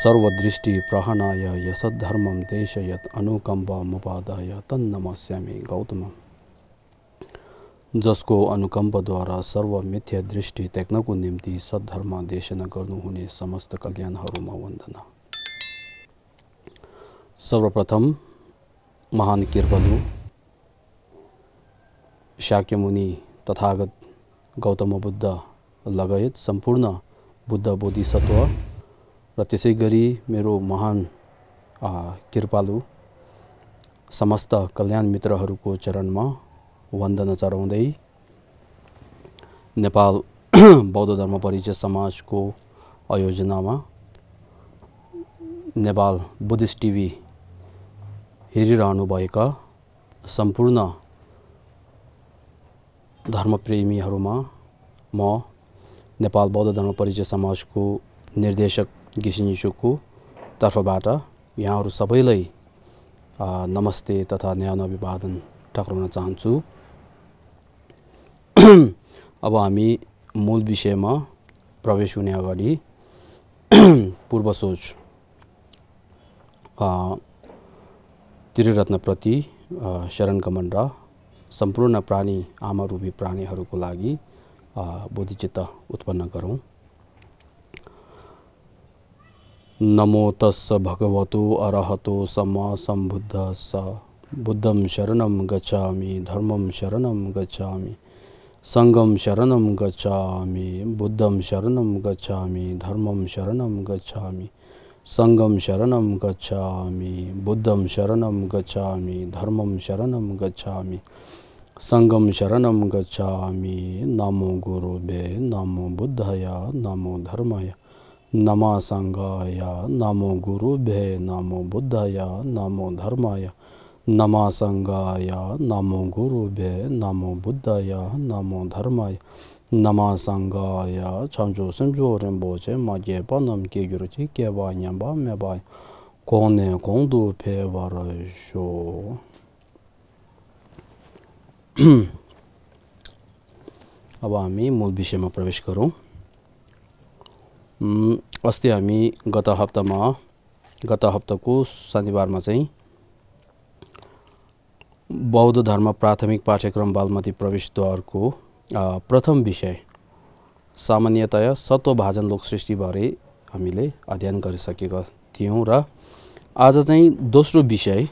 सर्वदृष्टि प्रहणाय यसद्धर्मं देशयत् अनुकम्पमुपादाय तन्नमस्यामि गौतम जसको अनुकम्पद्वारा सर्वमिथ्या दृष्टि त्याग्नको निम्ति सद्धर्म देशन गर्नुहुने समस्त कल्याणहरूमा वन्दना सर्वप्रथम महान किर्पलु शाक्यमुनि तथागत गौतम बुद्ध लगायत सम्पूर्ण बुद्ध बोधिसत्व र त्यसै गरी मेरो महान कृपालु समस्त कल्याण मित्रहरूको चरणमा वन्दना चढाउँदै नेपाल बौद्ध धर्म परिचय समाजको आयोजनामा नेपाल बुद्धिस्ट टिभी हेरिरहनुभएका सम्पूर्ण धर्मप्रेमीहरूमा म नेपाल बौद्ध धर्म परिचय समाजको निर्देशक घिसिनिसुको तर्फबाट यहाँहरू सबैलाई नमस्ते तथा न्यानो अभिवादन ठक्राउन चाहन्छु अब हामी मूल विषयमा प्रवेश हुने अगाडि पूर्व सोच त्रिरत्नप्रति शरणगमन र सम्पूर्ण प्राणी आमा रूपी प्राणीहरूको लागि बोधिचित्त उत्पन्न गरौँ नमो तस्स भगवतो अरहतो समासं बुद्धः बुद्धं शरणं गच्छामि धर्मं शरणं गच्छामि सङ्गं शरणं गच्छामि बुद्धं शरणं गच्छामि धर्मं शरणं गच्छामि सङ्गं शरणं गच्छामि बुद्धं शरणं गच्छामि धर्मं शरणं गच्छामि सङ्गं शरणं गच्छामि नमो गुरुभे नमो बुद्धया नमो धर्मय Намасангая, Намо Гуру Бхе, Намо namo Намо Дхармая. Намасангая, Намо Гуру Бхе, Намо Буддая, Намо Дхармая. Намасангая, Чанчжу Сэмчжу Ринбо Че, Ма Ге Па Нам Ге Гюр Че, Ге Ва Ням Ба Ме अस्ति हामी गत हप्तामा गत हप्ताको शनिबारमा चाहिँ बौद्ध धर्म प्राथमिक पाठ्यक्रम बालमती प्रवेशद्वारको प्रथम विषय सामान्यतया सत्वभाजन लोकसृष्टिबारे हामीले अध्ययन गरिसकेका थियौँ र आज चाहिँ दोस्रो विषय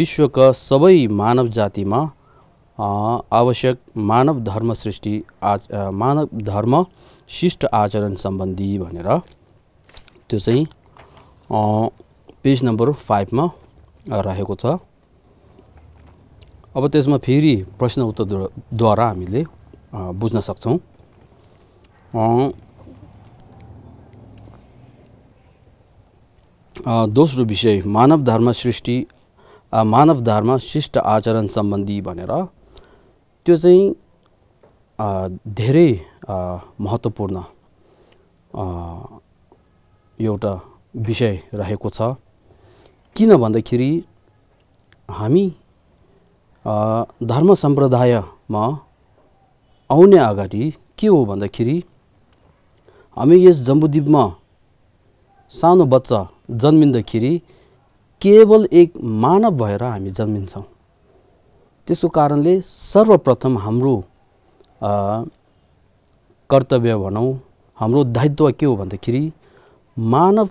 विश्वका सबै मानव जातिमा आवश्यक मानव धर्म सृष्टि आज मानव धर्म शिष्ट आचरण सम्बन्धी भनेर त्यो चाहिँ पेज नम्बर फाइभमा रहेको छ अब त्यसमा फेरि प्रश्न उत्तरद्वारा हामीले बुझ्न सक्छौँ दोस्रो विषय मानव धर्म सृष्टि मानव धर्म शिष्ट आचरण सम्बन्धी भनेर त्यो चाहिँ धेरै महत्त्वपूर्ण एउटा विषय रहेको छ किन भन्दाखेरि हामी धर्म सम्प्रदायमा आउने अगाडि के हो भन्दाखेरि हामी यस जम्बुद्वीपमा सानो बच्चा जन्मिँदाखेरि केवल एक मानव भएर हामी जन्मिन्छौँ त्यसको कारणले सर्वप्रथम हाम्रो कर्तव्य भनौँ हाम्रो दायित्व के हो भन्दाखेरि मानव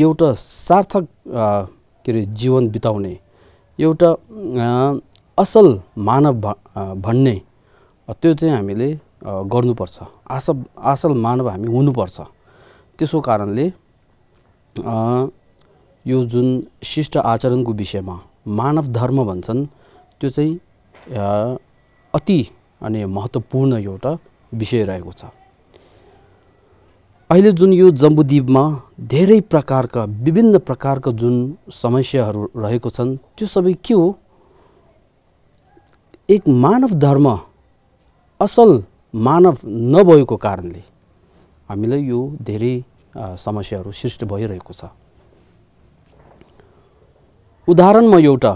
एउटा सार्थक के अरे जीवन बिताउने एउटा असल मानव भन्ने त्यो चाहिँ हामीले गर्नुपर्छ आस असल मानव हामी हुनुपर्छ त्यसो कारणले यो जुन शिष्ट आचरणको विषयमा मानव धर्म भन्छन् त्यो चाहिँ अति अनि महत्त्वपूर्ण एउटा विषय रहेको छ अहिले जुन यो जम्बुद्वीपमा धेरै प्रकारका विभिन्न प्रकारका जुन समस्याहरू रहेको छन् त्यो सबै के हो एक मानव धर्म असल मानव नभएको कारणले हामीलाई यो धेरै समस्याहरू सृष्टि भइरहेको छ उदाहरणमा एउटा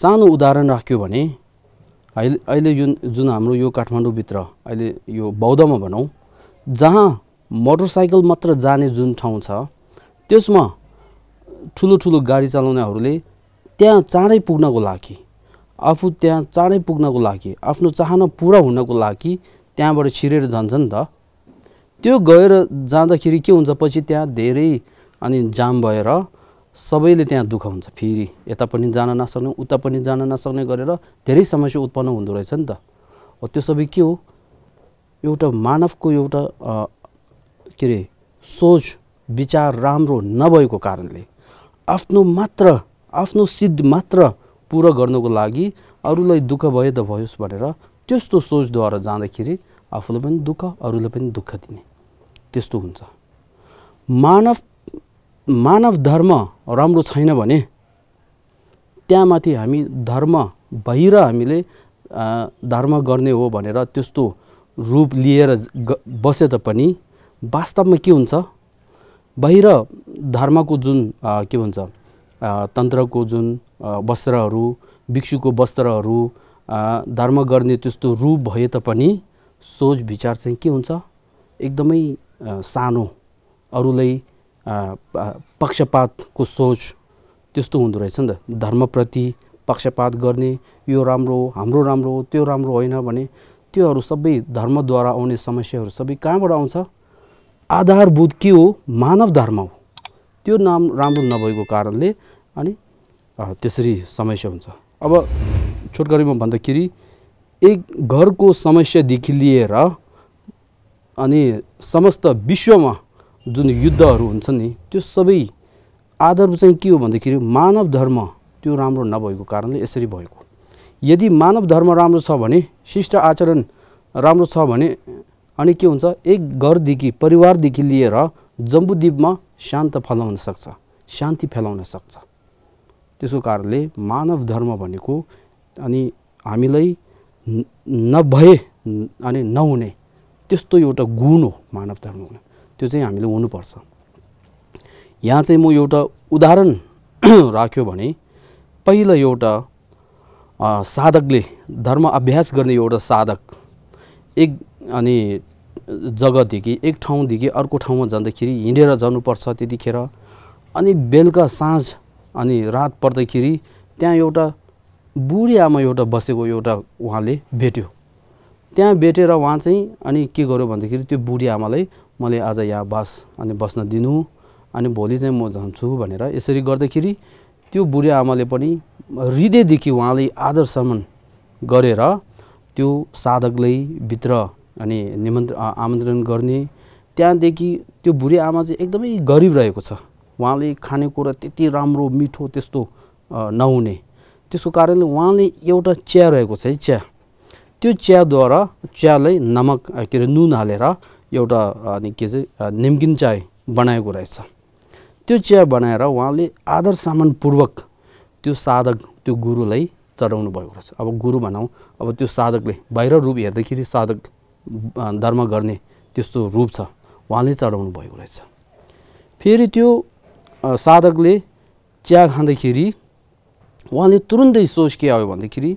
सानो उदाहरण राख्यो भने अहिले अहिले जुन जुन हाम्रो यो काठमाडौँभित्र अहिले यो बौद्धमा भनौँ जहाँ मोटरसाइकल मात्र जाने जुन ठाउँ छ त्यसमा ठुलो ठुलो गाडी चलाउनेहरूले त्यहाँ चाँडै पुग्नको लागि आफू त्यहाँ चाँडै पुग्नको लागि आफ्नो चाहना पुरा हुनको लागि त्यहाँबाट छिरेर जान्छ नि त त्यो गएर जाँदाखेरि के हुन्छ पछि त्यहाँ धेरै अनि जाम भएर सबैले त्यहाँ दुःख हुन्छ फेरि यता पनि जान नसक्ने उता पनि जान नसक्ने गरेर धेरै समस्या उत्पन्न हुँदो रहेछ नि त हो त्यो सबै के हो एउटा मानवको एउटा के अरे सोच विचार राम्रो नभएको कारणले आफ्नो मात्र आफ्नो सिद्ध मात्र पुरा गर्नुको लागि अरूलाई दुःख भयो त भयोस् भनेर त्यस्तो सोचद्वारा जाँदाखेरि आफूलाई पनि दुःख अरूलाई पनि दुःख दिने त्यस्तो हुन्छ मानव मानव धर्म राम्रो छैन भने त्यहाँ माथि हामी धर्म भएर हामीले धर्म गर्ने हो भनेर त्यस्तो रूप लिएर बसे तापनि वास्तवमा के हुन्छ बाहिर धर्मको जुन के भन्छ तन्त्रको जुन वस्त्रहरू भिक्षुको वस्त्रहरू धर्म गर्ने त्यस्तो रूप भए तापनि सोच विचार चाहिँ के हुन्छ एकदमै सानो अरूलाई पक्षपातको सोच त्यस्तो हुँदो रहेछ नि त धर्मप्रति पक्षपात गर्ने यो राम्रो हाम्रो राम्रो हो त्यो राम्रो होइन भने त्योहरू सबै धर्मद्वारा आउने समस्याहरू सबै कहाँबाट आउँछ आधारभूत के हो मानव धर्म हो त्यो नाम राम्रो नभएको कारणले अनि त्यसरी समस्या हुन्छ अब छोटकरीमा भन्दाखेरि एक घरको समस्यादेखि लिएर अनि समस्त विश्वमा जुन युद्धहरू हुन्छन् नि त्यो सबै आदर चाहिँ के हो भन्दाखेरि मानव धर्म त्यो राम्रो नभएको कारणले यसरी भएको यदि मानव धर्म राम्रो छ भने शिष्ट आचरण राम्रो छ भने अनि के हुन्छ एक घरदेखि परिवारदेखि लिएर जम्बुद्वीपमा शान्त फैलाउन सक्छ शान्ति फैलाउन सक्छ त्यसको कारणले मानव धर्म भनेको अनि हामीलाई नभए अनि नहुने त्यस्तो एउटा गुण हो मानव धर्म हुने त्यो चाहिँ हामीले हुनुपर्छ यहाँ चाहिँ म एउटा उदाहरण राख्यो भने पहिलो एउटा साधकले धर्म अभ्यास गर्ने एउटा साधक एक अनि जग्गादेखि एक ठाउँदेखि अर्को ठाउँमा जाँदाखेरि हिँडेर जानुपर्छ त्यतिखेर अनि बेलुका साँझ अनि रात पर्दाखेरि त्यहाँ एउटा बुढी आमा एउटा बसेको एउटा उहाँले भेट्यो त्यहाँ भेटेर उहाँ चाहिँ अनि के गर्यो भन्दाखेरि त्यो बुढी आमालाई मैले आज यहाँ बास अनि बस्न दिनु अनि भोलि चाहिँ म जान्छु भनेर यसरी गर्दाखेरि त्यो बुढी आमाले पनि हृदयदेखि उहाँले आदरसम्म गरेर त्यो साधकले भित्र अनि निमन्त्र आमन्त्रण गर्ने त्यहाँदेखि त्यो बुढी आमा चाहिँ एकदमै गरिब रहेको छ उहाँले खानेकुरा त्यति राम्रो मिठो त्यस्तो नहुने त्यसको कारणले उहाँले एउटा चिया रहेको छ है चिया त्यो चियाद्वारा चियालाई नमक के अरे नुन हालेर एउटा अनि के चाहिँ निम्किन चाय बनाएको रहेछ त्यो चिया बनाएर उहाँले आदर सामानपूर्वक त्यो साधक त्यो गुरुलाई चढाउनु भएको रहेछ अब गुरु भनौँ अब त्यो साधकले बाहिर रूप हेर्दाखेरि साधक धर्म गर्ने त्यस्तो रूप छ उहाँले चढाउनु भएको रहेछ फेरि त्यो साधकले चिया खाँदाखेरि उहाँले तुरुन्तै सोच के आयो भन्दाखेरि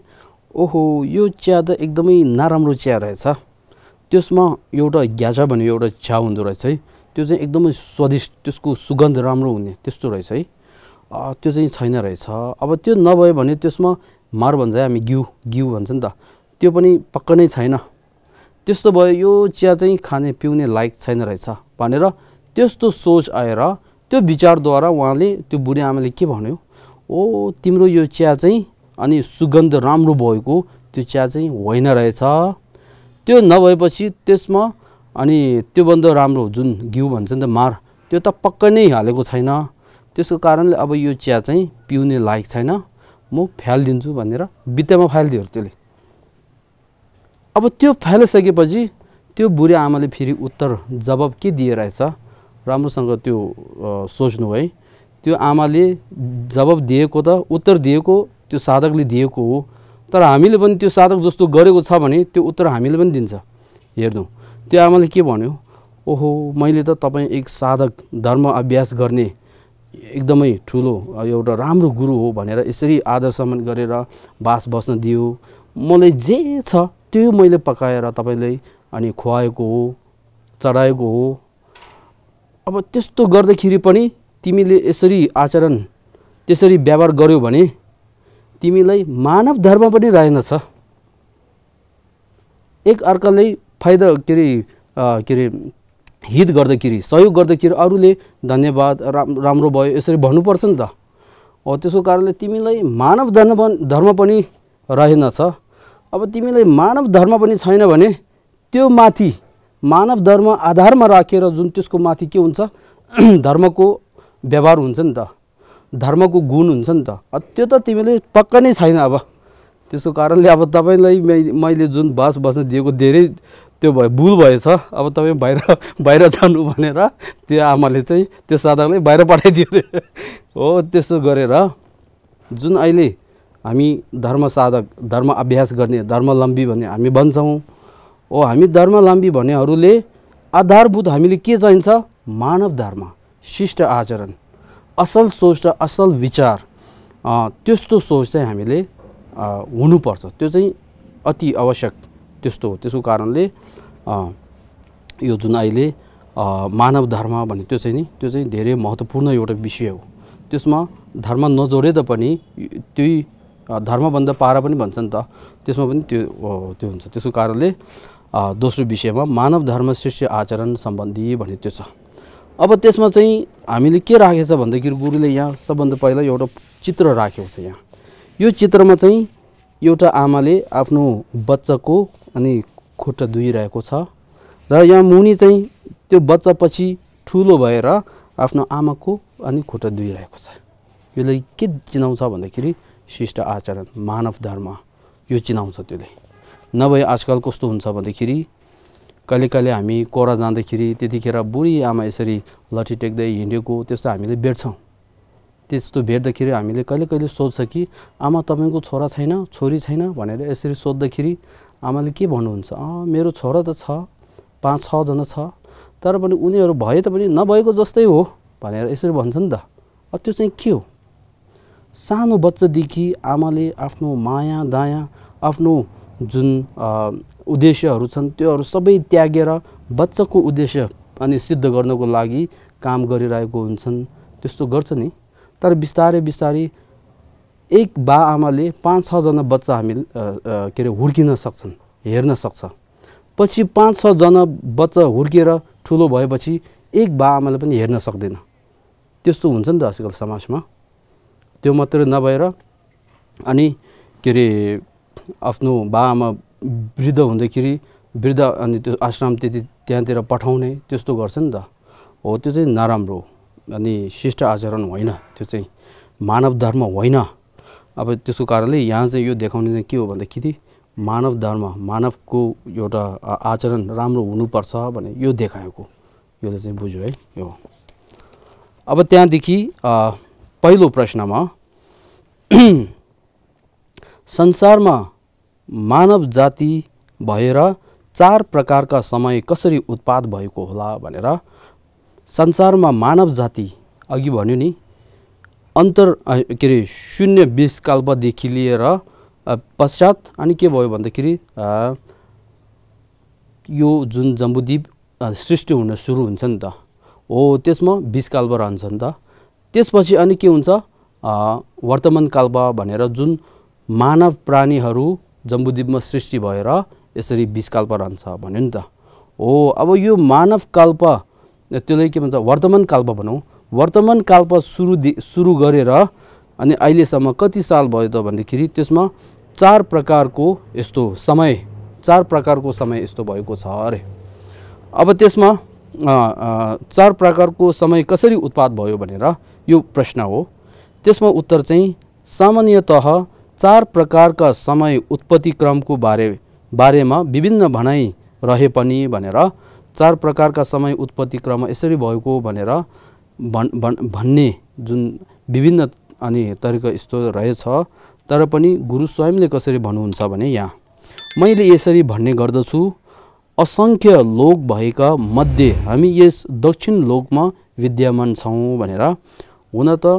ओहो यो चिया त एकदमै नराम्रो चिया रहेछ त्यसमा एउटा ग्याजा भन्ने एउटा चिया हुँदो रहेछ है त्यो चाहिँ एकदमै स्वादिष्ट त्यसको सुगन्ध राम्रो हुने त्यस्तो रहेछ है त्यो चाहिँ छैन रहेछ अब त्यो नभयो भने त्यसमा मार भन्छ हामी घिउ घिउ भन्छ नि त त्यो पनि पक्क नै छैन त्यस्तो भयो यो चिया चाहिँ खाने पिउने लायक छैन रहेछ भनेर त्यस्तो सोच आएर त्यो विचारद्वारा उहाँले त्यो बुढी आमाले के भन्यो ओ तिम्रो यो चिया चाहिँ अनि सुगन्ध राम्रो भएको त्यो चिया चाहिँ होइन रहेछ त्यो नभएपछि त्यसमा अनि त्योभन्दा राम्रो जुन घिउ भन्छ नि त मार त्यो त पक्कै नै हालेको छैन त्यसको कारणले अब यो चिया चाहिँ पिउने लायक छैन म फ्यालिदिन्छु भनेर बित्तामा फालिदियो त्यसले अब त्यो फालिसकेपछि त्यो बुढी आमाले फेरि उत्तर जवाब के दिएरहेछ राम्रोसँग त्यो सोच्नु है त्यो आमाले जवाब दिएको त उत्तर दिएको त्यो साधकले दिएको हो तर हामीले पनि त्यो साधक जस्तो गरेको छ भने त्यो उत्तर हामीले पनि दिन्छ हेर्नु त्यो आमाले के भन्यो ओहो मैले त तपाईँ एक साधक धर्म अभ्यास गर्ने एकदमै ठुलो एउटा राम्रो गुरु हो भनेर यसरी आदर सम्मान गरेर बास बस्न दियो मलाई जे छ त्यो मैले पकाएर तपाईँलाई अनि खुवाएको हो चढाएको हो अब त्यस्तो गर्दाखेरि पनि तिमीले यसरी आचरण त्यसरी व्यवहार गऱ्यौ भने तिमीलाई मानव धर्म पनि रहेनछ एक अर्काले फाइदा के अरे के अरे हित गर्दाखेरि सहयोग गर्दाखेरि अरूले धन्यवाद राम राम्रो भयो यसरी भन्नुपर्छ नि त हो त्यसको कारणले तिमीलाई मानव धर्म धर्म पनि रहेनछ अब तिमीलाई मानव धर्म पनि छैन भने त्यो माथि मानव धर्म आधारमा राखेर जुन त्यसको माथि के हुन्छ धर्मको व्यवहार हुन्छ नि त धर्मको गुण हुन्छ नि त त्यो त तिमीले पक्का नै छैन अब त्यसको कारणले अब तपाईँलाई मैले जुन बास बस्न दिएको धेरै त्यो भयो भुल भएछ अब तपाईँ बाहिर बाहिर जानु भनेर त्यो आमाले चाहिँ त्यो साधकले बाहिर पठाइदियो अरे हो त्यसो गरेर जुन अहिले हामी धर्म साधक धर्म अभ्यास गर्ने धर्मलम्बी भन्ने हामी भन्छौँ हो हामी धर्मलम्बी भन्नेहरूले आधारभूत हामीले के चाहिन्छ मानव धर्म शिष्ट आचरण असल सोच र असल विचार त्यस्तो सोच चाहिँ हामीले हुनुपर्छ त्यो चाहिँ अति आवश्यक त्यस्तो हो त्यसको कारणले यो जुन अहिले मानव धर्म भन्ने त्यो चाहिँ नि त्यो चाहिँ धेरै महत्त्वपूर्ण एउटा विषय हो त्यसमा धर्म नजोडे पनि त्यही धर्मभन्दा पारा पनि भन्छ नि त त्यसमा पनि त्यो त्यो हुन्छ त्यसको कारणले दोस्रो विषयमा मानव धर्म शिष्य आचरण सम्बन्धी भन्ने त्यो छ अब त्यसमा चाहिँ हामीले के राखेको छ भन्दाखेरि गुरुले यहाँ सबभन्दा पहिला एउटा चित्र राखेको छ यहाँ यो चित्रमा चाहिँ एउटा आमाले आफ्नो बच्चाको अनि खुट्टा धुइरहेको छ र यहाँ मुनि चाहिँ त्यो बच्चा पछि ठुलो भएर आफ्नो आमाको अनि खुट्टा धुइरहेको छ यसले के चिनाउँछ भन्दाखेरि शिष्ट आचरण मानव धर्म यो चिनाउँछ त्यसले नभए आजकल कस्तो हुन्छ भन्दाखेरि कहिले कहिले हामी कोरा जाँदाखेरि त्यतिखेर बुढी आमा यसरी लट्ठी टेक्दै हिँडेको त्यस्तो हामीले भेट्छौँ त्यस्तो भेट्दाखेरि हामीले कहिले कहिले सोध्छ कि आमा तपाईँको छोरा छैन छोरी छैन भनेर यसरी सोद्धाखेरि आमाले के भन्नुहुन्छ अँ मेरो छोरा त छ पाँच छजना छ तर पनि उनीहरू भए तापनि नभएको जस्तै हो भनेर यसरी भन्छ नि त त्यो चाहिँ के हो सानो बच्चादेखि आमाले आफ्नो माया दायाँ आफ्नो जुन उद्देश्यहरू छन् त्योहरू सबै त्यागेर बच्चाको उद्देश्य अनि सिद्ध गर्नको लागि काम गरिरहेको हुन्छन् त्यस्तो गर्छ नि तर बिस्तारै बिस्तारै एक बा आमाले पाँच छजना बच्चा हामी के अरे हुर्किन सक्छन् हेर्न सक्छ पछि पाँच छजना बच्चा हुर्किएर ठुलो भएपछि एक बा आमाले पनि हेर्न सक्दैन त्यस्तो हुन्छ नि त आजकल समाजमा त्यो मात्रै नभएर अनि के अरे आफ्नो बा आमा वृद्ध हुँदाखेरि वृद्ध अनि त्यो आश्रम त्यति त्यहाँतिर पठाउने त्यस्तो गर्छ नि त हो त्यो चाहिँ नराम्रो अनि शिष्ट आचरण होइन त्यो चाहिँ मानव धर्म होइन अब त्यसको कारणले यहाँ चाहिँ यो देखाउने चाहिँ के हो भन्दाखेरि मानव धर्म मानवको एउटा आचरण राम्रो हुनुपर्छ भने यो देखाएको यो चाहिँ बुझ्यो है यो अब त्यहाँदेखि पहिलो प्रश्नमा संसारमा मानव जाति भएर चार प्रकारका समय कसरी उत्पाद भएको होला भनेर संसारमा मानव जाति अघि भन्यो नि अन्तर के अरे शून्य विष्कल्पदेखि लिएर पश्चात अनि के भयो भन्दाखेरि यो जुन जम्बुद्वीप सृष्टि हुन सुरु हुन्छ नि त हो त्यसमा विष्कल्प रहन्छ नि त त्यसपछि अनि के हुन्छ वर्तमान काल्प भनेर जुन मानव प्राणीहरू जम्बुद्वीपमा सृष्टि भएर यसरी विषकल्प रहन्छ भन्यो नि त हो अब यो मानव कल्प त्यसलाई के भन्छ वर्तमान काल्प भनौँ वर्तमान काल्प सुरु सुरु गरेर अनि अहिलेसम्म कति साल भयो त भन्दाखेरि त्यसमा चार प्रकारको यस्तो समय चार प्रकारको समय यस्तो भएको छ अरे अब त्यसमा चार प्रकारको समय कसरी उत्पाद भयो भनेर यो प्रश्न हो त्यसमा उत्तर चाहिँ सामान्यत चार प्रकारका समय उत्पत्तिक्रमको बारे बारेमा विभिन्न भनाइ रहे पनि भनेर चार प्रकारका समय उत्पत्तिक्रम यसरी भएको भनेर भन् भन् भन्ने जुन विभिन्न अनि तरिका यस्तो रहेछ तर पनि गुरु स्वयंले कसरी भन्नुहुन्छ भने यहाँ मैले यसरी भन्ने गर्दछु असङ्ख्य लोक भएका मध्ये हामी यस दक्षिण लोकमा विद्यमान छौँ भनेर हुन त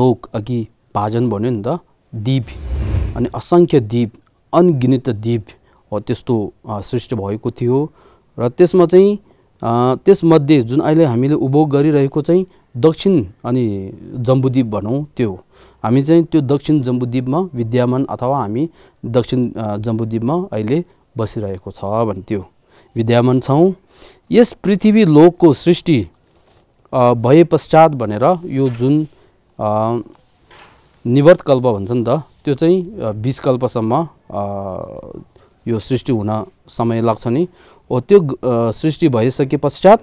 लोक अघि भाजन भन्यो नि त दिप अनि असङ्ख्य द्वीप अनगिनित द्वीप हो त्यस्तो सृष्टि भएको थियो र त्यसमा चाहिँ त्यसमध्ये जुन अहिले हामीले उपभोग गरिरहेको चाहिँ दक्षिण अनि जम्बुद्वीप भनौँ त्यो हामी चाहिँ त्यो दक्षिण जम्बुद्वीपमा विद्यमान अथवा हामी दक्षिण जम्बुद्वीपमा अहिले बसिरहेको छ भने त्यो विद्यमान छौँ यस पृथ्वी लोकको सृष्टि भए पश्चात भनेर यो जुन निवर्त कल्प भन्छ नि त त्यो चाहिँ बिस कल्पसम्म यो सृष्टि हुन समय लाग्छ नि हो त्यो सृष्टि भइसके पश्चात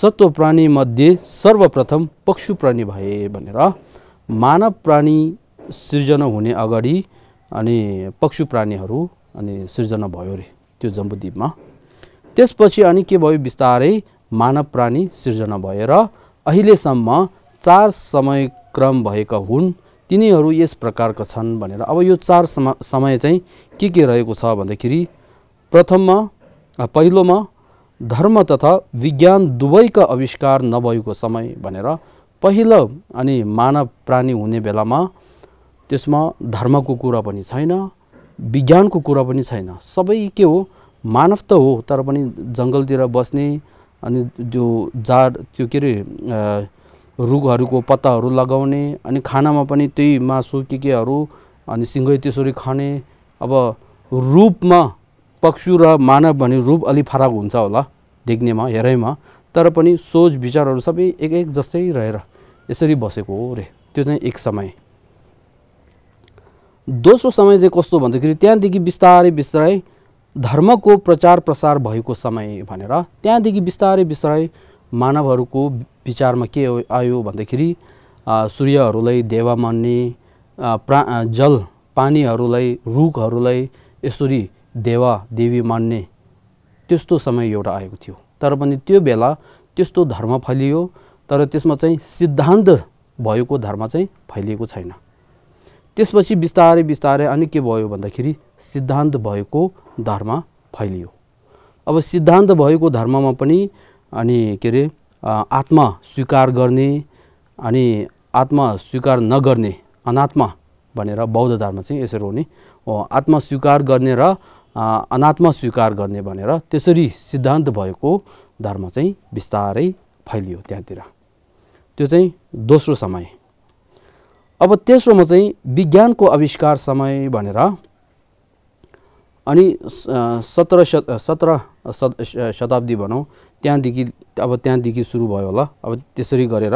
सत्व प्राणीमध्ये सर्वप्रथम पक्षु प्राणी भए भनेर मानव प्राणी सृजना हुने अगाडि अनि पक्षु प्राणीहरू अनि सृजना भयो अरे त्यो जम्बुद्वीपमा त्यसपछि अनि के भयो बिस्तारै मानव प्राणी सृजना भएर अहिलेसम्म चार समयक्रम भएका हुन् तिनीहरू यस प्रकारका छन् भनेर अब यो चार समय चाहिँ के के रहेको छ भन्दाखेरि प्रथममा पहिलोमा धर्म तथा विज्ञान दुवैका आविष्कार नभएको समय भनेर पहिलो अनि मानव प्राणी हुने बेलामा त्यसमा धर्मको कुरा पनि छैन विज्ञानको कुरा पनि छैन सबै के हो मानव त हो तर पनि जङ्गलतिर बस्ने अनि त्यो जाड त्यो के अरे रुखहरूको पत्ताहरू लगाउने अनि खानामा पनि त्यही मासु के केहरू अनि सिँगै त्यसरी खाने अब रूपमा पक्षु र मानव भने रूप अलि फरक हुन्छ होला देख्नेमा हेरैमा तर पनि सोच विचारहरू सबै एक एक जस्तै रहेर यसरी बसेको हो रे त्यो चाहिँ एक समय दोस्रो समय चाहिँ कस्तो भन्दाखेरि त्यहाँदेखि बिस्तारै बिस्तारै धर्मको प्रचार प्रसार भएको समय भनेर त्यहाँदेखि बिस्तारै बिस्तारै मानवहरूको विचारमा के आयो भन्दाखेरि सूर्यहरूलाई देवा मान्ने प्रा जल पानीहरूलाई रुखहरूलाई यसरी देवा देवी मान्ने त्यस्तो समय एउटा आएको थियो तर पनि त्यो बेला त्यस्तो धर्म फैलियो तर त्यसमा चाहिँ सिद्धान्त भएको धर्म चाहिँ फैलिएको छैन त्यसपछि बिस्तारै बिस्तारै अनि के भयो भन्दाखेरि सिद्धान्त भएको धर्म फैलियो अब सिद्धान्त भएको धर्ममा पनि अनि के अरे आत्मा स्वीकार गर्ने अनि आत्मा स्वीकार नगर्ने अनात्मा भनेर बौद्ध धर्म चाहिँ यसरी हुने हो आत्मा स्वीकार गर्ने र अनात्मा स्वीकार गर्ने भनेर त्यसरी सिद्धान्त भएको धर्म चाहिँ बिस्तारै फैलियो त्यहाँतिर त्यो चाहिँ दोस्रो समय अब तेस्रोमा चाहिँ विज्ञानको आविष्कार समय भनेर अनि सत्र शत सत्र शताब्दी भनौँ त्यहाँदेखि अब त्यहाँदेखि सुरु भयो होला अब त्यसरी गरेर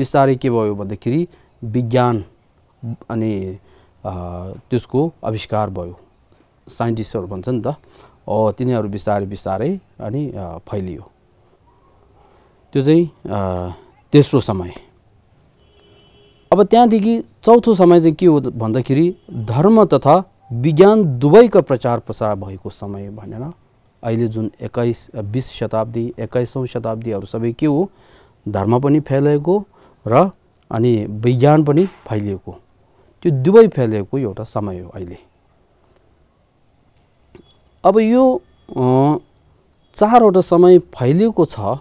बिस्तारै के भयो भन्दाखेरि विज्ञान अनि त्यसको आविष्कार भयो साइन्टिस्टहरू भन्छ नि त तिनीहरू बिस्तारै बिस्तारै अनि फैलियो त्यो चाहिँ तेस्रो समय अब त्यहाँदेखि चौथो समय चाहिँ के हो भन्दाखेरि धर्म तथा विज्ञान दुवैको प्रचार प्रसार भएको समय भनेर अहिले जुन एक्काइस बिस शताब्दी एक्काइसौँ शताब्दीहरू सबै के हो धर्म पनि फैलिएको र अनि विज्ञान पनि फैलिएको त्यो दुवै फैलिएको एउटा समय हो अहिले अब यो चारवटा समय फैलिएको छ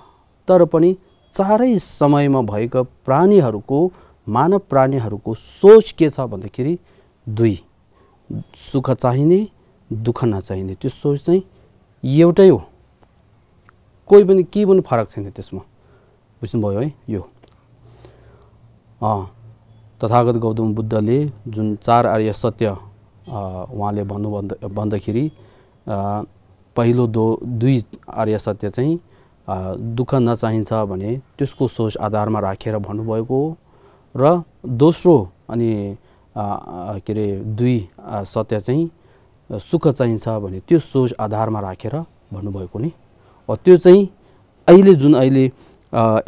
तर पनि चारै समयमा भएका प्राणीहरूको मानव प्राणीहरूको सोच के छ भन्दाखेरि दुई सुख चाहिने दुःख नचाहिने त्यो सोच चाहिँ एउटै हो कोही पनि केही पनि फरक छैन त्यसमा बुझ्नुभयो है यो तथागत गौतम बुद्धले जुन चार आर्य सत्य उहाँले भन्नु भन्दा भन्दाखेरि पहिलो दो दुई आर्य सत्य चाहिँ दुःख नचाहिन्छ भने त्यसको सोच आधारमा राखेर भन्नुभएको हो र दोस्रो अनि के अरे दुई सत्य चाहिँ सुख चाहिन्छ भने त्यो सोच आधारमा राखेर भन्नुभएको नि त्यो चाहिँ अहिले जुन अहिले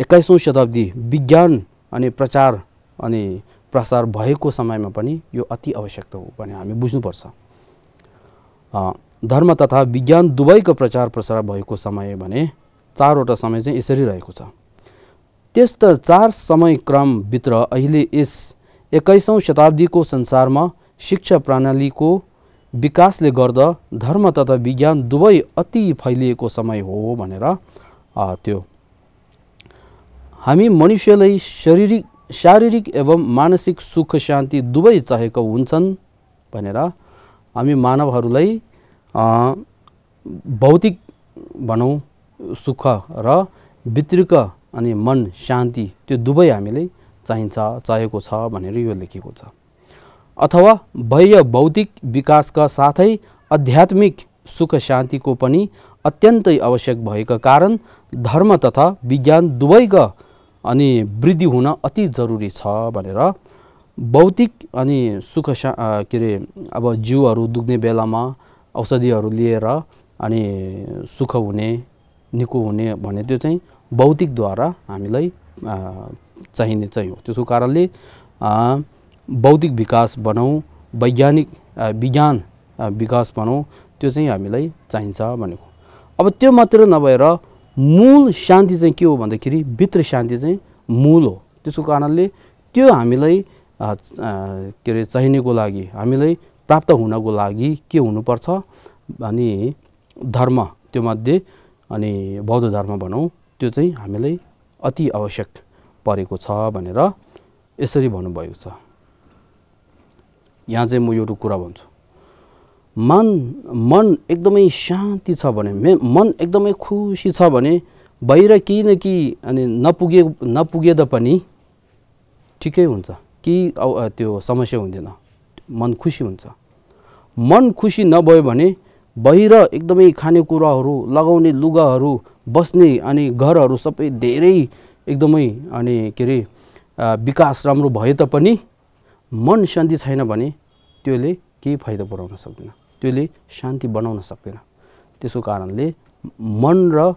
एक्काइसौँ शताब्दी विज्ञान अनि प्रचार अनि प्रसार भएको समयमा पनि यो अति आवश्यकता हो भने हामी बुझ्नुपर्छ धर्म तथा विज्ञान दुवैको प्रचार प्रसार भएको समय भने चारवटा समय चाहिँ यसरी रहेको छ त्यस्तो चार समय क्रमभित्र अहिले यस एक्काइसौँ शताब्दीको संसारमा शिक्षा प्रणालीको विकासले गर्दा धर्म तथा विज्ञान दुवै अति फैलिएको समय हो भनेर त्यो हामी मनुष्यलाई शारीरिक शारीरिक एवं मानसिक सुख शान्ति दुवै चाहेको हुन्छन् भनेर हामी मानवहरूलाई भौतिक भनौँ सुख र भित्रिक अनि मन शान्ति त्यो दुवै हामीले चाहिन्छ चाहेको छ भनेर यो लेखेको छ अथवा बाह्य भौतिक विकासका साथै आध्यात्मिक सुख शान्तिको पनि अत्यन्तै आवश्यक भएका कारण धर्म तथा विज्ञान दुवैका अनि वृद्धि हुन अति जरुरी छ भनेर भौतिक अनि सुख शा के अरे अब जिउहरू दुख्ने बेलामा औषधिहरू लिएर अनि सुख हुने निको हुने भने त्यो चाहिँ भौतिकद्वारा हामीलाई चाहिने चाहिँ हो त्यसको कारणले बौद्धिक विकास बनाऊ वैज्ञानिक विज्ञान विकास भनौँ त्यो चाहिँ हामीलाई चाहिन्छ भनेको अब त्यो मात्र नभएर मूल शान्ति चाहिँ के हो भन्दाखेरि भित्र शान्ति चाहिँ मूल हो त्यसको कारणले त्यो हामीलाई के अरे चाहिनेको लागि हामीलाई प्राप्त हुनको लागि के हुनुपर्छ अनि धर्म त्यो मध्ये अनि बौद्ध धर्म भनौँ त्यो चाहिँ हामीलाई अति आवश्यक परेको छ भनेर यसरी भन्नुभएको छ यहाँ चाहिँ म एउटा कुरा भन्छु मन मन एकदमै शान्ति छ भने मे मन एकदमै खुसी छ भने बाहिर केही न केही अनि नपुगे नपुगे त पनि ठिकै हुन्छ केही त्यो समस्या हुँदैन मन खुसी हुन्छ मन खुसी नभयो भने बाहिर एकदमै खानेकुराहरू लगाउने लुगाहरू बस्ने अनि घरहरू सबै धेरै एकदमै अनि के अरे विकास राम्रो भए तापनि मन शान्ति छैन भने त्यसले केही फाइदा पुऱ्याउन सक्दैन त्यसले शान्ति बनाउन सक्दैन त्यसको कारणले मन र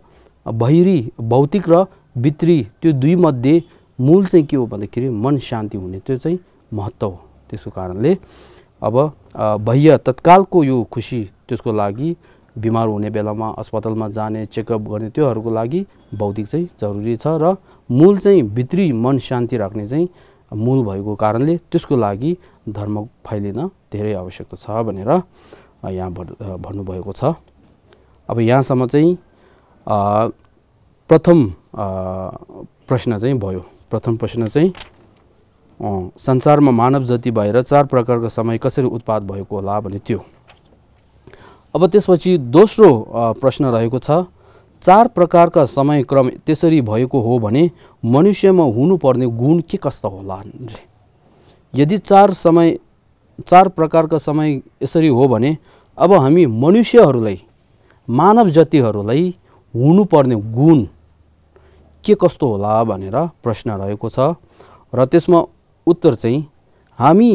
बहिरी भौतिक र भित्री त्यो दुईमध्ये मूल चाहिँ के हो भन्दाखेरि मन शान्ति हुने त्यो चाहिँ महत्त्व हो त्यसको कारणले अब बाह्य तत्कालको यो खुसी त्यसको लागि बिमार हुने बेलामा अस्पतालमा जाने चेकअप गर्ने त्योहरूको लागि भौतिक चाहिँ जरुरी छ र मूल चाहिँ भित्री मन शान्ति राख्ने चाहिँ मूल भएको कारणले त्यसको लागि धर्म फैलिन धेरै आवश्यकता छ भनेर यहाँ भन्नुभएको छ अब यहाँसम्म चाहिँ प्रथम प्रश्न चाहिँ भयो प्रथम प्रश्न चाहिँ संसारमा मानव जाति भएर चार प्रकारको समय कसरी उत्पाद भएको होला भने त्यो अब त्यसपछि दोस्रो प्रश्न रहेको छ चार प्रकारका समयक्रम त्यसरी भएको हो भने मनुष्यमा हुनुपर्ने गुण के कस्तो होला यदि चार समय चार प्रकारका समय यसरी हो भने अब हामी मनुष्यहरूलाई मानव जातिहरूलाई हुनुपर्ने गुण के कस्तो होला भनेर प्रश्न रहेको छ र त्यसमा उत्तर चाहिँ हामी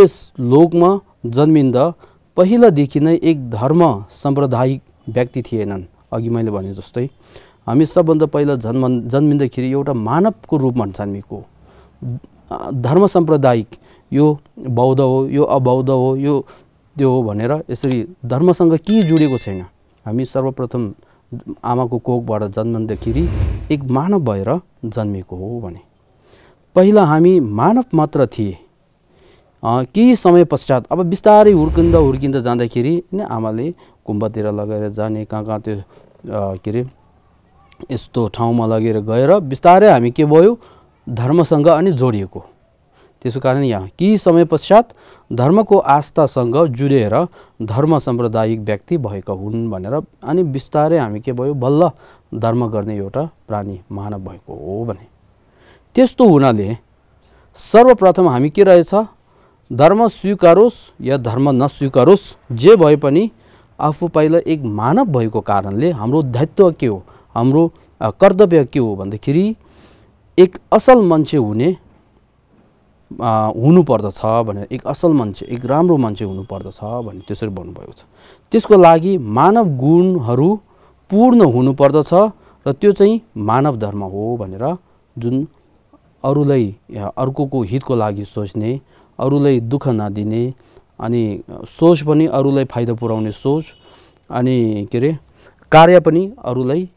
यस लोकमा जन्मिँदा पहिलादेखि नै एक धर्म साम्प्रदायिक व्यक्ति थिएनन् अघि मैले भने जस्तै हामी सबभन्दा पहिला जन्म जन्मिँदाखेरि एउटा मानवको रूपमा जन्मिएको धर्म साम्प्रदायिक यो बौद्ध हो यो अबौद्ध हो यो त्यो हो भनेर यसरी धर्मसँग के जोडिएको छैन हामी सर्वप्रथम आमाको कोखबाट जन्मिँदाखेरि एक मानव भएर जन्मेको हो भने पहिला हामी मानव मात्र थिए केही समय पश्चात अब बिस्तारै हुर्किँदा हुर्किँदा जाँदाखेरि आमाले कुम्भतिर लगेर जाने कहाँ कहाँ त्यो के अरे यस्तो ठाउँमा लगेर गएर बिस्तारै हामी के भयो धर्मसँग अनि जोडिएको त्यसो कारण यहाँ केही समय पश्चात धर्मको आस्थासँग जुडेर धर्म साम्प्रदायिक व्यक्ति भएका हुन् भनेर अनि बिस्तारै हामी के भयो बल्ल धर्म गर्ने एउटा प्राणी मानव भएको हो भने त्यस्तो हुनाले सर्वप्रथम हामी के रहेछ धर्म स्वीकारोस् या धर्म नस्वीकारोस् जे भए पनि आफू पहिला एक मानव भएको कारणले हाम्रो दायित्व के हो हाम्रो कर्तव्य के हो भन्दाखेरि एक असल मान्छे हुने हुनुपर्दछ भनेर एक असल मान्छे एक राम्रो मान्छे हुनुपर्दछ भन्ने त्यसरी भन्नुभएको छ त्यसको लागि मानव गुणहरू पूर्ण हुनुपर्दछ र त्यो चाहिँ मानव धर्म हो भनेर जुन अरूलाई अर्कोको हितको लागि सोच्ने अरूलाई दुःख नदिने अनि सोच पनि अरूलाई फाइदा पुर्याउने सोच अनि के अरे कार्य पनि अरूलाई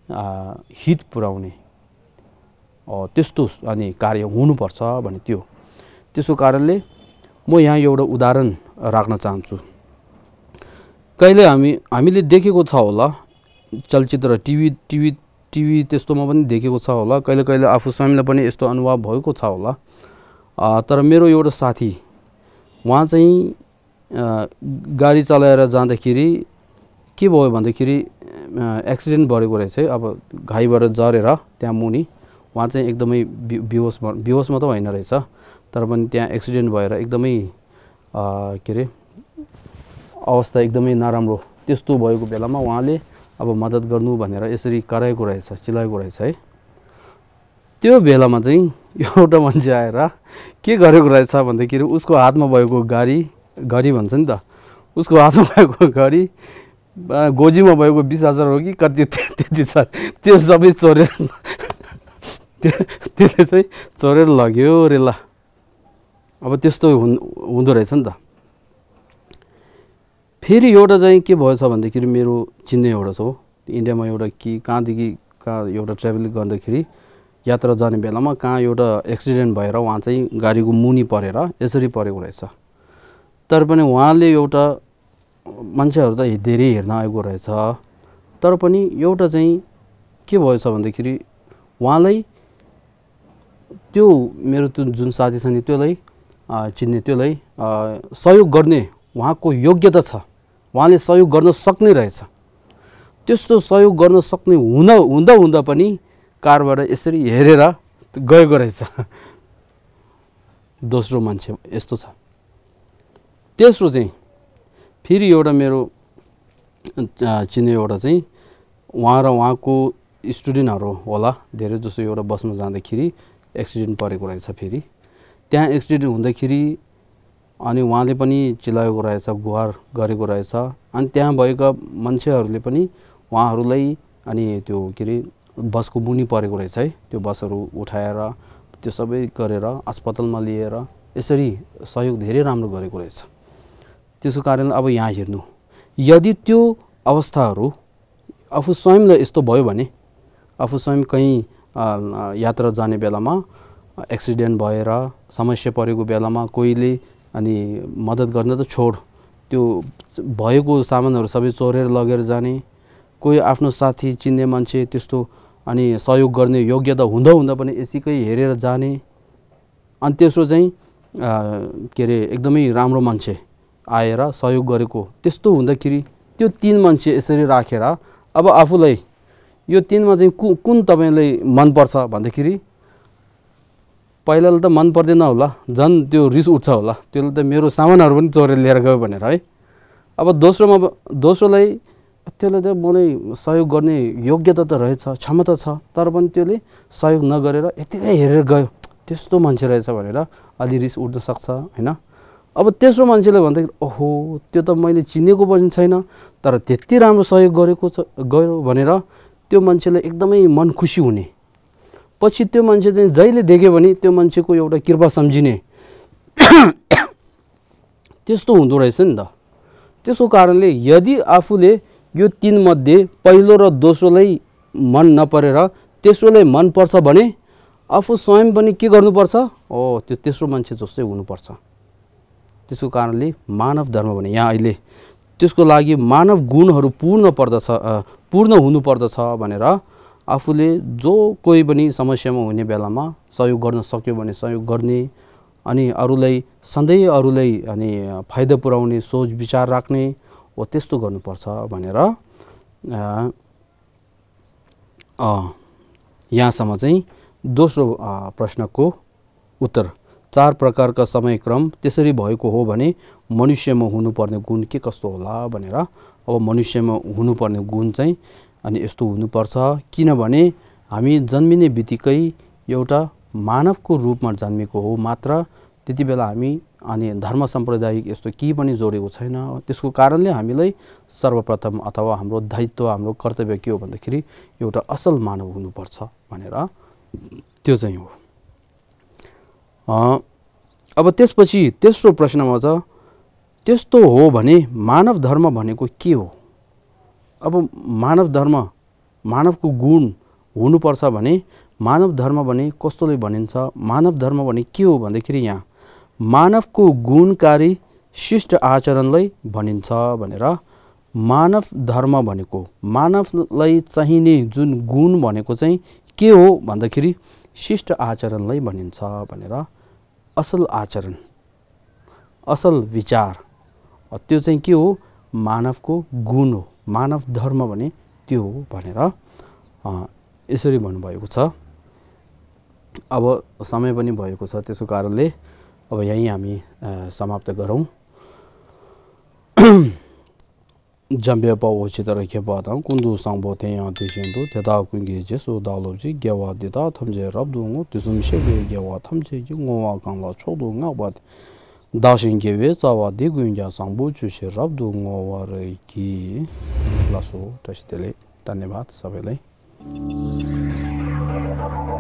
हित पुर्याउने त्यस्तो अनि कार्य हुनुपर्छ भने त्यो त्यसको कारणले म यहाँ एउटा उदाहरण राख्न चाहन्छु कहिले हामी हामीले देखेको छ होला चलचित्र टिभी टिभी टिभी त्यस्तोमा पनि देखेको छ होला कहिले कहिले आफू स्वामीलाई पनि यस्तो अनुभव भएको छ होला तर मेरो एउटा साथी उहाँ चाहिँ गाडी चलाएर जाँदाखेरि के भयो भन्दाखेरि एक्सिडेन्ट भएको रहेछ है अब घाइबाट जरेर त्यहाँ मुनि उहाँ चाहिँ एकदमै बेहोस बेहोसमा मात्रै होइन रहेछ तर पनि त्यहाँ एक्सिडेन्ट भएर एकदमै के अरे अवस्था एकदमै नराम्रो त्यस्तो भएको बेलामा उहाँले अब मद्दत गर्नु भनेर यसरी कराएको रहेछ चिलाएको रहेछ है त्यो बेलामा चाहिँ एउटा मान्छे आएर के गरेको रहेछ भन्दाखेरि उसको हातमा भएको गाडी घडी भन्छ नि त उसको हातमा भएको घडी गोजीमा भएको बिस हजार हो कि कति त्यति छ त्यो सबै चोरेर त्यसले चाहिँ चोरेर लग्यो रे ल अब त्यस्तो हुन् हुँदो रहेछ नि त फेरि एउटा चाहिँ के भएछ भन्दाखेरि मेरो चिन्ने एउटा छ हो इन्डियामा एउटा कि कहाँदेखि कहाँ एउटा ट्राभल गर्दाखेरि यात्रा जाने बेलामा कहाँ एउटा एक्सिडेन्ट भएर उहाँ चाहिँ गाडीको मुनि परेर यसरी परेको रहेछ तर पनि उहाँले एउटा मान्छेहरू त धेरै हेर्न आएको रहेछ तर पनि एउटा चाहिँ के भएछ भन्दाखेरि उहाँलाई त्यो मेरो त्यो जुन साथी छ नि त्यसलाई चिन्ने त्यसलाई सहयोग गर्ने उहाँको योग्यता छ उहाँले सहयोग गर्न सक्ने रहेछ त्यस्तो सहयोग गर्न सक्ने हुँदा हुँदा हुँदा पनि कारबाट यसरी हेरेर गएको रहेछ दोस्रो मान्छे यस्तो छ तेस्रो चाहिँ फेरि एउटा मेरो चिन्ने एउटा चाहिँ उहाँ र उहाँको स्टुडेन्टहरू होला धेरै जसो एउटा बसमा जाँदाखेरि एक्सिडेन्ट परेको रहेछ फेरि त्यहाँ एक्सिडेन्ट हुँदाखेरि अनि उहाँले पनि चिलाएको रहेछ गुहार गरेको रहेछ अनि त्यहाँ भएका मान्छेहरूले पनि उहाँहरूलाई अनि त्यो के अरे बसको मुनि परेको रहेछ है त्यो बसहरू उठाएर त्यो सबै गरेर अस्पतालमा लिएर यसरी सहयोग धेरै राम्रो गरेको रहेछ त्यसो कारण अब यहाँ हेर्नु यदि त्यो अवस्थाहरू आफू स्वयंलाई यस्तो भयो भने आफू स्वयं कहीँ यात्रा जाने बेलामा एक्सिडेन्ट भएर समस्या परेको बेलामा कोहीले अनि मद्दत गर्न त छोड त्यो भएको सामानहरू सबै चोरेर लगेर जाने कोही आफ्नो साथी चिन्ने मान्छे त्यस्तो अनि सहयोग गर्ने योग्य त हुँदा हुँदा पनि यतिकै हेरेर जाने अनि तेस्रो चाहिँ के अरे एकदमै राम्रो मान्छे आएर सहयोग गरेको त्यस्तो हुँदाखेरि त्यो तिन मान्छे यसरी राखेर अब आफूलाई यो तिनमा चाहिँ कु कुन तपाईँलाई मनपर्छ भन्दाखेरि पहिलाले त मन पर्दैन होला झन् त्यो रिस उठ्छ होला त्यसले त मेरो सामानहरू पनि चोरेर लिएर गयो भनेर है अब दोस्रोमा दोस्रोलाई त्यसले त मलाई सहयोग गर्ने योग्यता त रहेछ क्षमता छ तर पनि त्यसले सहयोग नगरेर यतिकै हेरेर गयो त्यस्तो मान्छे रहेछ भनेर अलि रिस उठ्न सक्छ होइन अब तेस्रो मान्छेले भन्दाखेरि ओहो त्यो त मैले चिनेको पनि छैन तर त्यति राम्रो सहयोग गरेको छ गयो भनेर त्यो मान्छेले एकदमै मन खुसी हुने पछि त्यो मान्छे चाहिँ जहिले देख्यो भने त्यो मान्छेको एउटा कृपा सम्झिने त्यस्तो हुँदो रहेछ नि त त्यसको कारणले यदि आफूले यो तिनमध्ये पहिलो र दोस्रोलाई मन नपरेर तेस्रोलाई मनपर्छ भने आफू स्वयं पनि के गर्नुपर्छ हो त्यो तेस्रो मान्छे जस्तै हुनुपर्छ त्यसको कारणले मानव धर्म भने यहाँ अहिले त्यसको लागि मानव गुणहरू पूर्ण पर्दछ पूर्ण हुनुपर्दछ भनेर आफूले जो कोही पनि समस्यामा हुने बेलामा सहयोग गर्न सक्यो भने सहयोग गर्ने अनि अरूलाई सधैँ अरूलाई अनि फाइदा पुर्याउने सोच विचार राख्ने वा त्यस्तो गर्नुपर्छ भनेर यहाँसम्म चाहिँ दोस्रो प्रश्नको उत्तर चार प्रकारका समयक्रम त्यसरी भएको हो भने मनुष्यमा हुनुपर्ने गुण के कस्तो होला भनेर अब मनुष्यमा हुनुपर्ने गुण चाहिँ अनि यस्तो हुनुपर्छ किनभने हामी जन्मिने बित्तिकै एउटा मानवको रूपमा जन्मेको हो मात्र त्यति बेला हामी अनि धर्म साम्प्रदायिक यस्तो केही पनि जोडेको छैन त्यसको कारणले हामीलाई सर्वप्रथम अथवा हाम्रो दायित्व हाम्रो कर्तव्य के हो भन्दाखेरि एउटा असल मानव हुनुपर्छ भनेर त्यो चाहिँ हो अब त्यसपछि तेस्रो प्रश्नमा छ त्यस्तो हो भने मानव धर्म भनेको के हो अब मानव धर्म मानवको गुण हुनुपर्छ भने मानव धर्म भने कस्तोले भनिन्छ मानव धर्म भने के हो भन्दाखेरि यहाँ मानवको गुणकारी शिष्ट आचरणलाई भनिन्छ भनेर मानव धर्म भनेको मानवलाई चाहिने जुन गुण भनेको चाहिँ के हो भन्दाखेरि शिष्ट आचरणलाई भनिन्छ भनेर असल आचरण असल विचार त्यो चाहिँ के हो मानवको गुण हो मानव धर्म भने त्यो हो भनेर यसरी भन्नुभएको छ अब समय पनि भएको छ त्यसको कारणले अब यहीँ हामी समाप्त गरौँ jambia pa wo chidar kheba dang kundu sangbo ten yang te shen du te da kun ge je su da lo ji ge wa de da tham je rab du ngo